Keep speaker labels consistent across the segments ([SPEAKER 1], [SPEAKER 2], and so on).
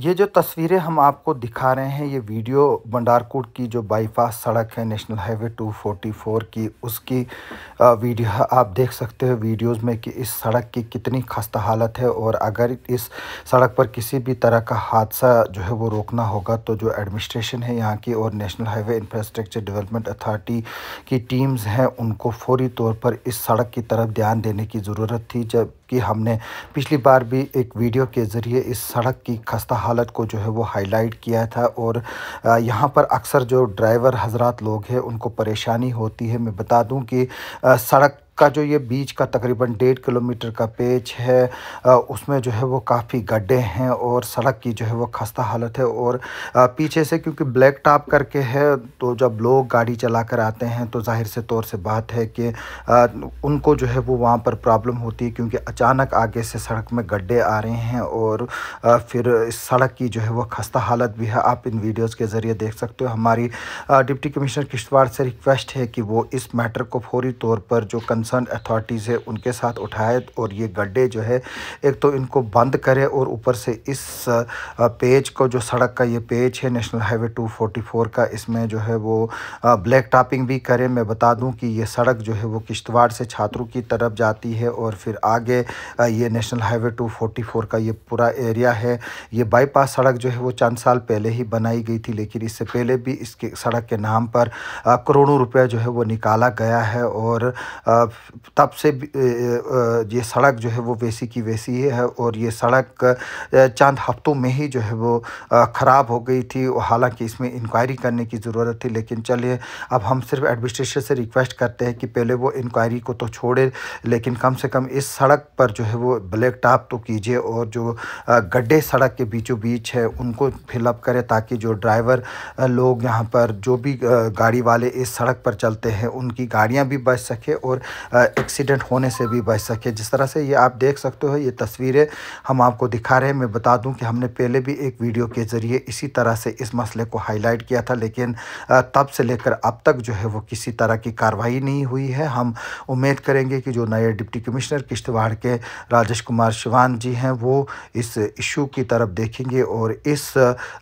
[SPEAKER 1] ये जो तस्वीरें हम आपको दिखा रहे हैं ये वीडियो बंडारकुट की जो बाईपास सड़क है नेशनल हाईवे 244 की उसकी वीडियो आप देख सकते हो वीडियोस में कि इस सड़क की कितनी खस्ता हालत है और अगर इस सड़क पर किसी भी तरह का हादसा जो है वो रोकना होगा तो जो एडमिनिस्ट्रेशन है यहाँ की और national highway infrastructure development authority की टीम्स हैं उनको फौरी तौर पर इस सड़क की तरफ ध्यान देने की ज़रूरत थी जब कि हमने पिछली बार भी एक वीडियो के ज़रिए इस सड़क की खस्ता हालत को जो है वो हाईलाइट किया था और यहाँ पर अक्सर जो ड्राइवर हजरात लोग हैं उनको परेशानी होती है मैं बता दूँ कि सड़क का जो ये बीच का तकरीबन डेढ़ किलोमीटर का पेच है उसमें जो है वो काफ़ी गड्ढे हैं और सड़क की जो है वो खस्ता हालत है और पीछे से क्योंकि ब्लैक टॉप करके है तो जब लोग गाड़ी चला कर आते हैं तो जाहिर से तौर से बात है कि उनको जो है वो वहाँ पर प्रॉब्लम होती है क्योंकि अचानक आगे से सड़क में गड्ढे आ रहे हैं और फिर सड़क की जो है वो खस्ता हालत भी है आप इन वीडियोज़ के ज़रिए देख सकते हो हमारी डिप्टी कमिश्नर किश्तवाड़ से रिक्वेस्ट है कि वो इस मैटर को फौरी तौर पर जो कं कंसर्न अथॉरिटीज़ है उनके साथ उठाए और ये गड्ढे जो है एक तो इनको बंद करें और ऊपर से इस पेज को जो सड़क का ये पेज है नेशनल हाईवे 244 का इसमें जो है वो ब्लैक टॉपिंग भी करें मैं बता दूं कि ये सड़क जो है वो किश्तवाड़ से छात्रों की तरफ जाती है और फिर आगे ये नेशनल हाईवे फोर का ये पूरा एरिया है ये बाईपास सड़क जो है वो चंद साल पहले ही बनाई गई थी लेकिन इससे पहले भी इसके सड़क के नाम पर करोड़ों रुपया जो है वो निकाला गया है और तब से ये सड़क जो है वो वैसी की वैसी ही है और ये सड़क चंद हफ्तों में ही जो है वो ख़राब हो गई थी हालांकि इसमें इंक्वायरी करने की ज़रूरत थी लेकिन चलिए अब हम सिर्फ एडमिनिस्ट्रेशन से रिक्वेस्ट करते हैं कि पहले वो इंक्वायरी को तो छोड़े लेकिन कम से कम इस सड़क पर जो है वो ब्लैक टॉप तो कीजिए और जो गड्ढे सड़क के बीचों बीच है उनको फिलअप करें ताकि जो ड्राइवर लोग यहाँ पर जो भी गाड़ी वाले इस सड़क पर चलते हैं उनकी गाड़ियाँ भी बच सके और एक्सीडेंट होने से भी बच सके जिस तरह से ये आप देख सकते हो ये तस्वीरें हम आपको दिखा रहे हैं मैं बता दूं कि हमने पहले भी एक वीडियो के ज़रिए इसी तरह से इस मसले को हाईलाइट किया था लेकिन तब से लेकर अब तक जो है वो किसी तरह की कार्रवाई नहीं हुई है हम उम्मीद करेंगे कि जो नए डिप्टी कमिश्नर किश्तवाड़ के राजेश कुमार शिवान जी हैं वो इस इशू की तरफ देखेंगे और इस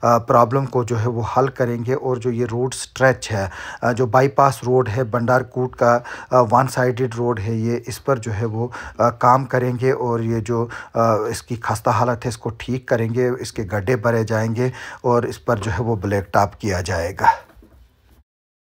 [SPEAKER 1] प्रॉब्लम को जो है वो हल करेंगे और जो ये रोड स्ट्रेच है जो बाईपास रोड है भंडारकूट का वन साइड मार्केट रोड है ये इस पर जो है वो आ, काम करेंगे और ये जो आ, इसकी खस्ता हालत है इसको ठीक करेंगे इसके गड्ढे भरे जाएंगे और इस पर जो है वो ब्लैक टॉप किया जाएगा